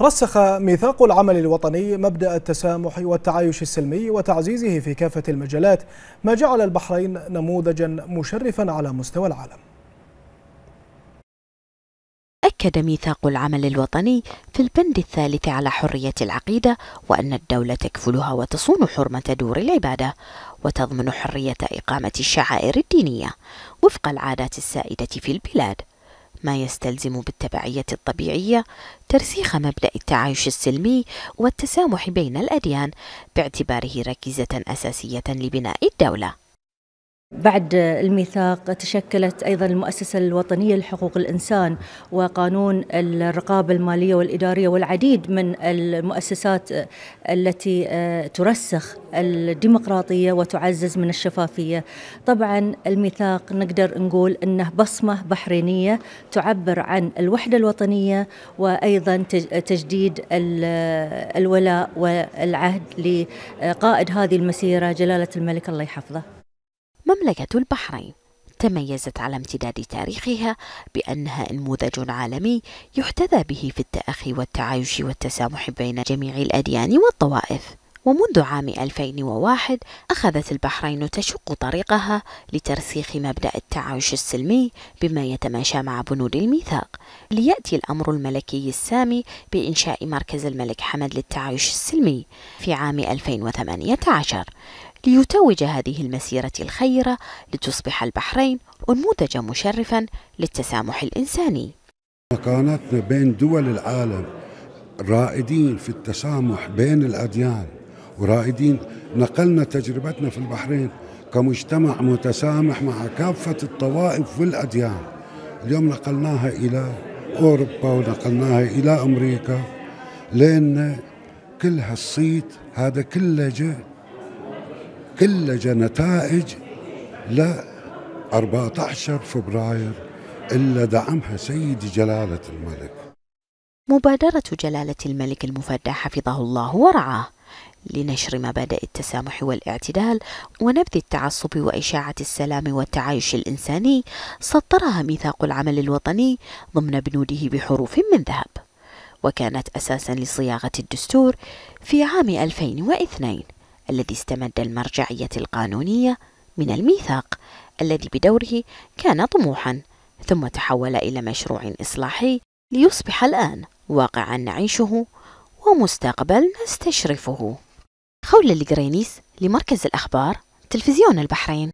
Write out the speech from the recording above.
رسخ ميثاق العمل الوطني مبدأ التسامح والتعايش السلمي وتعزيزه في كافة المجالات ما جعل البحرين نموذجا مشرفا على مستوى العالم أكد ميثاق العمل الوطني في البند الثالث على حرية العقيدة وأن الدولة تكفلها وتصون حرمة دور العبادة وتضمن حرية إقامة الشعائر الدينية وفق العادات السائدة في البلاد ما يستلزم بالتبعية الطبيعية ترسيخ مبدأ التعايش السلمي والتسامح بين الأديان باعتباره ركيزة أساسية لبناء الدولة بعد الميثاق تشكلت ايضا المؤسسه الوطنيه لحقوق الانسان وقانون الرقابه الماليه والاداريه والعديد من المؤسسات التي ترسخ الديمقراطيه وتعزز من الشفافيه. طبعا الميثاق نقدر نقول انه بصمه بحرينيه تعبر عن الوحده الوطنيه وايضا تجديد الولاء والعهد لقائد هذه المسيره جلاله الملك الله يحفظه. مملكة البحرين تميزت على امتداد تاريخها بأنها انموذج عالمي يحتذى به في التأخي والتعايش والتسامح بين جميع الأديان والطوائف ومنذ عام 2001 أخذت البحرين تشق طريقها لترسيخ مبدأ التعايش السلمي بما يتماشى مع بنود الميثاق ليأتي الأمر الملكي السامي بإنشاء مركز الملك حمد للتعايش السلمي في عام 2018 ليتوج هذه المسيرة الخيرة لتصبح البحرين أنموذجا مشرفا للتسامح الإنساني مكانتنا بين دول العالم رائدين في التسامح بين الأديان ورائدين نقلنا تجربتنا في البحرين كمجتمع متسامح مع كافة الطوائف والأديان اليوم نقلناها إلى أوروبا ونقلناها إلى أمريكا لأن كل هالصيت هذا كله جه كل نتائج ل 14 فبراير إلا دعمها سيدي جلالة الملك مبادرة جلالة الملك المفدى حفظه الله ورعاه لنشر مبادئ التسامح والاعتدال ونبذ التعصب وإشاعة السلام والتعايش الإنساني سطرها ميثاق العمل الوطني ضمن بنوده بحروف من ذهب وكانت أساسا لصياغة الدستور في عام 2002 الذي استمد المرجعية القانونية من الميثاق الذي بدوره كان طموحا ثم تحول إلى مشروع إصلاحي ليصبح الآن واقعا نعيشه ومستقبل نستشرفه خولة الجرينيس لمركز الأخبار تلفزيون البحرين